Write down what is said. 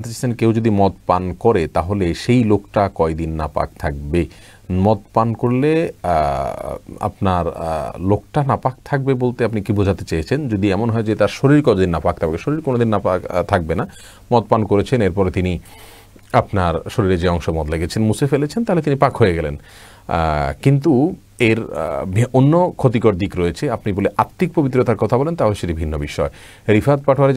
বলতেছেন কেউ যদি মদ পান করে তাহলে সেই লোকটা কয়দিন না পাক থাকবে মদ পান করলে আপনার লোকটা নাপাক থাকবে বলতে আপনি কি বোঝাতে চেয়েছেন যদি এমন হয় যে তার শরীর কদিন নাপাক থাকবে শরীর কোনোদিন নাপাক থাকবে না মদ পান করেছেন এরপরে তিনি আপনার শরীরে যে অংশ মদ লেগেছেন মুছে ফেলেছেন তাহলে তিনি পাক হয়ে গেলেন কিন্তু এর অন্য ক্ষতিকর দিক রয়েছে আপনি বলে আত্মিক পবিত্রতার কথা বলেন তাহলে সেটি ভিন্ন বিষয় রিফাত পাটোয়ারি